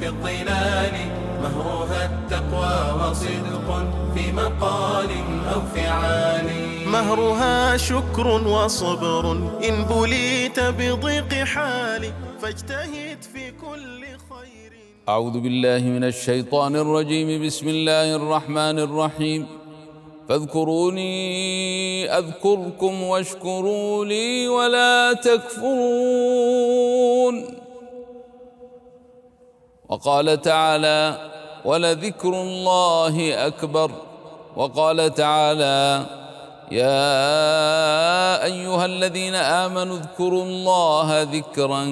في الظلال مهرها التقوى وصدق في مقال أو فعال مهرها شكر وصبر إن بليت بضيق حالي فاجتهد في كل خير أعوذ بالله من الشيطان الرجيم بسم الله الرحمن الرحيم فاذكروني أذكركم واشكروا لي ولا تكفرون وقال تعالى ولذكر الله أكبر وقال تعالى يا أيها الذين آمنوا اذكروا الله ذكرا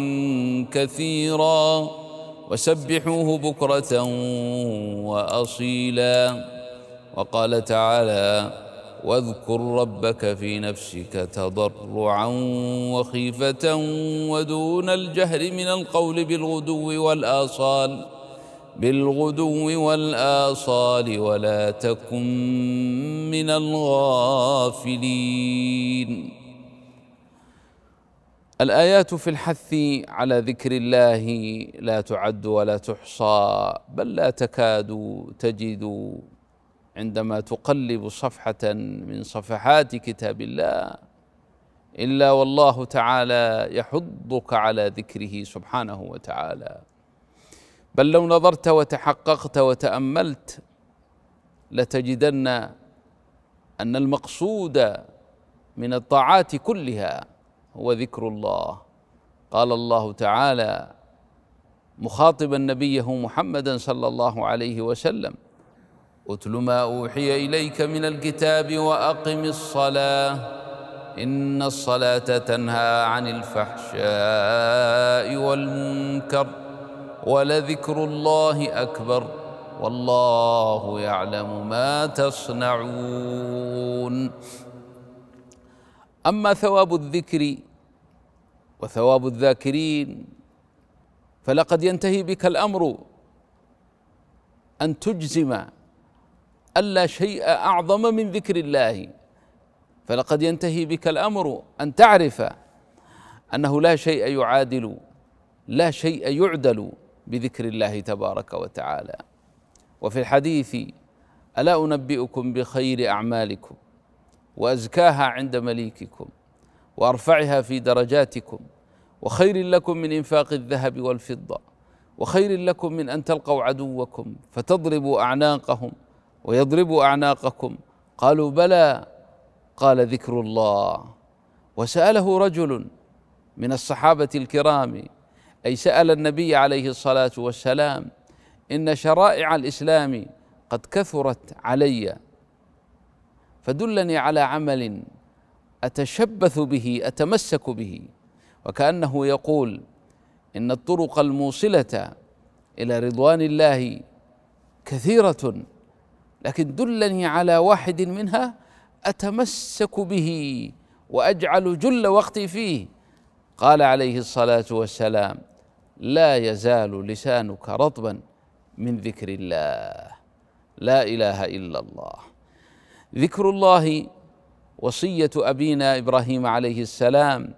كثيرا وسبحوه بكرة وأصيلا وقال تعالى واذكر ربك في نفسك تضرعا وخيفة ودون الجهر من القول بالغدو والآصال بالغدو والآصال ولا تكن من الغافلين الآيات في الحث على ذكر الله لا تعد ولا تحصى بل لا تكاد تجد عندما تقلب صفحة من صفحات كتاب الله إلا والله تعالى يحضك على ذكره سبحانه وتعالى بل لو نظرت وتحققت وتأملت لتجدن أن المقصود من الطاعات كلها هو ذكر الله قال الله تعالى مخاطبا نبيه محمدا صلى الله عليه وسلم اتل ما اوحي اليك من الكتاب واقم الصلاه ان الصلاه تنهى عن الفحشاء والمنكر ولذكر الله اكبر والله يعلم ما تصنعون اما ثواب الذكر وثواب الذاكرين فلقد ينتهي بك الامر ان تجزم ألا شيء أعظم من ذكر الله فلقد ينتهي بك الأمر أن تعرف أنه لا شيء يعادل لا شيء يعدل بذكر الله تبارك وتعالى وفي الحديث ألا أنبئكم بخير أعمالكم وأزكاها عند مليككم وأرفعها في درجاتكم وخير لكم من إنفاق الذهب والفضة وخير لكم من أن تلقوا عدوكم فتضربوا أعناقهم ويضرب اعناقكم قالوا بلى قال ذكر الله وساله رجل من الصحابه الكرام اي سال النبي عليه الصلاه والسلام ان شرائع الاسلام قد كثرت علي فدلني على عمل اتشبث به اتمسك به وكانه يقول ان الطرق الموصله الى رضوان الله كثيره لكن دلني على واحد منها اتمسك به واجعل جل وقتي فيه قال عليه الصلاه والسلام لا يزال لسانك رطبا من ذكر الله لا اله الا الله ذكر الله وصيه ابينا ابراهيم عليه السلام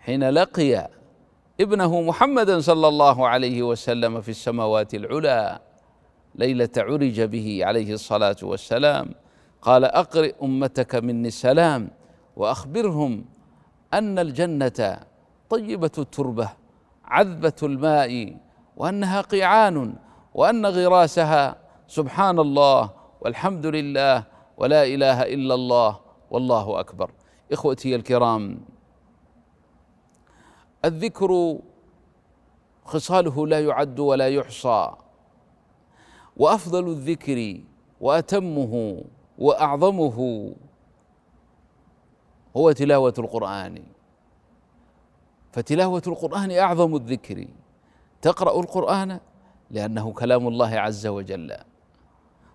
حين لقي ابنه محمدا صلى الله عليه وسلم في السماوات العلى ليلة عرج به عليه الصلاة والسلام قال أقرئ أمتك مني السلام وأخبرهم أن الجنة طيبة التربة عذبة الماء وأنها قيعان وأن غراسها سبحان الله والحمد لله ولا إله إلا الله والله أكبر إخوتي الكرام الذكر خصاله لا يعد ولا يحصى وافضل الذكر واتمه واعظمه هو تلاوه القران فتلاوه القران اعظم الذكر تقرا القران لانه كلام الله عز وجل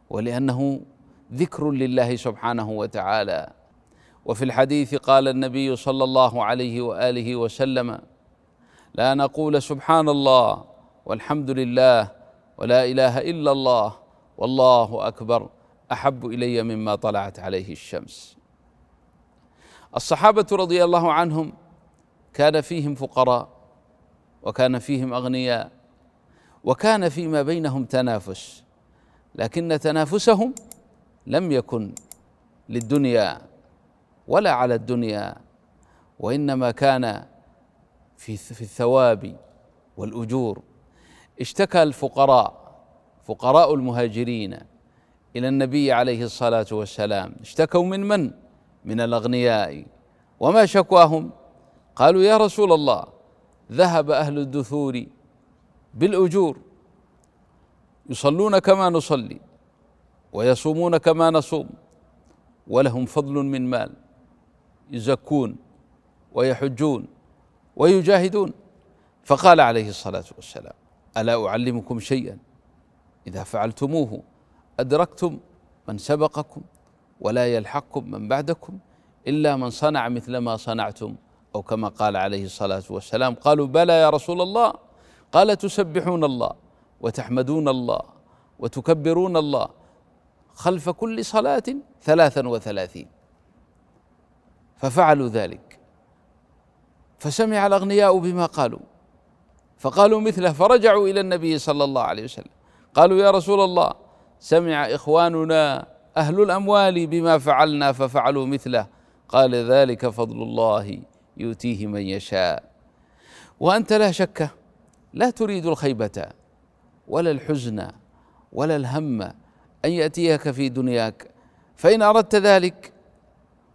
ولانه ذكر لله سبحانه وتعالى وفي الحديث قال النبي صلى الله عليه واله وسلم لا نقول سبحان الله والحمد لله ولا اله الا الله والله اكبر احب الي مما طلعت عليه الشمس الصحابه رضي الله عنهم كان فيهم فقراء وكان فيهم اغنياء وكان فيما بينهم تنافس لكن تنافسهم لم يكن للدنيا ولا على الدنيا وانما كان في الثواب والاجور اشتكى الفقراء فقراء المهاجرين الى النبي عليه الصلاه والسلام اشتكوا من من من الاغنياء وما شكواهم قالوا يا رسول الله ذهب اهل الدثور بالاجور يصلون كما نصلي ويصومون كما نصوم ولهم فضل من مال يزكون ويحجون ويجاهدون فقال عليه الصلاه والسلام ألا أعلمكم شيئا إذا فعلتموه أدركتم من سبقكم ولا يلحقكم من بعدكم إلا من صنع مثل ما صنعتم أو كما قال عليه الصلاة والسلام قالوا بلى يا رسول الله قال تسبحون الله وتحمدون الله وتكبرون الله خلف كل صلاة ثلاثا وثلاثين ففعلوا ذلك فسمع الأغنياء بما قالوا فقالوا مثله فرجعوا الى النبي صلى الله عليه وسلم قالوا يا رسول الله سمع اخواننا اهل الاموال بما فعلنا ففعلوا مثله قال ذلك فضل الله يؤتيه من يشاء وانت لا شك لا تريد الخيبه ولا الحزن ولا الهم ان ياتيك في دنياك فان اردت ذلك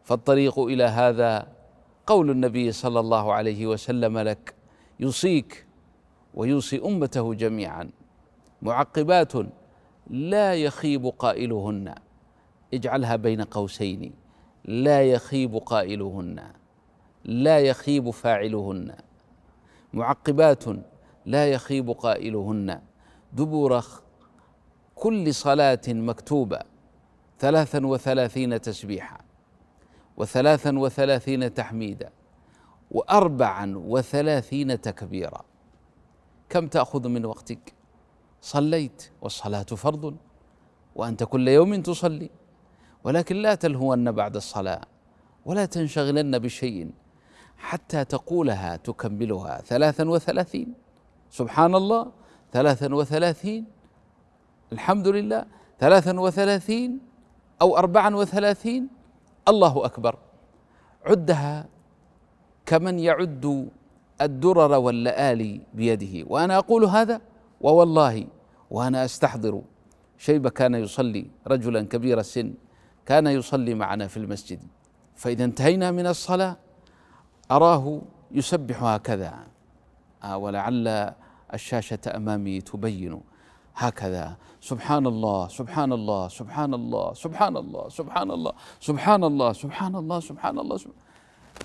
فالطريق الى هذا قول النبي صلى الله عليه وسلم لك يوصيك ويوصي امته جميعا معقبات لا يخيب قائلهن اجعلها بين قوسين لا يخيب قائلهن لا يخيب فاعلهن معقبات لا يخيب قائلهن دبر كل صلاة مكتوبة ثلاثا وثلاثين تسبيحا وثلاثا وثلاثين تحميدا وأربعا وثلاثين تكبيرا كم تأخذ من وقتك صليت والصلاة فرض وأنت كل يوم تصلي ولكن لا تلهون بعد الصلاة ولا تنشغلن بشيء حتى تقولها تكملها ثلاثا وثلاثين سبحان الله ثلاثا وثلاثين الحمد لله ثلاثا وثلاثين أو أربعا وثلاثين الله أكبر عدها كمن يعد الدرر واللآلي بيده وأنا أقول هذا ووالله وأنا أستحضر شيبة كان يصلي رجلا كبير السن كان يصلي معنا في المسجد فإذا انتهينا من الصلاة أراه يسبح هكذا آه ولعل الشاشة أمامي تبين هكذا سبحان الله سبحان الله سبحان الله سبحان الله سبحان الله سبحان الله سبحان الله سبحان الله, سبحان الله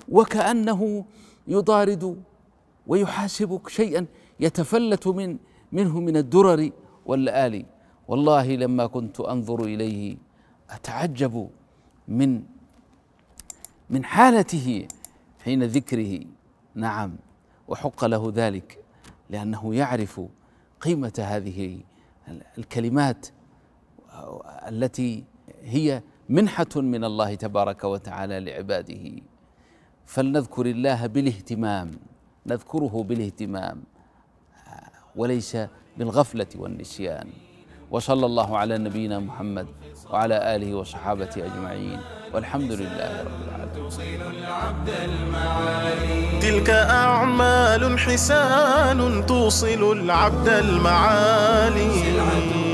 وكأنه يطارد ويحاسبك شيئا يتفلت من منه من الدرر والآلي والله لما كنت أنظر إليه أتعجب من من حالته حين ذكره نعم وحق له ذلك لأنه يعرف قيمة هذه الكلمات التي هي منحة من الله تبارك وتعالى لعباده فلنذكر الله بالاهتمام نذكره بالاهتمام وليس بالغفله والنسيان وصلى الله على نبينا محمد وعلى اله وصحابته اجمعين والحمد لله رب العالمين تلك اعمال حسان توصل العبد المعالي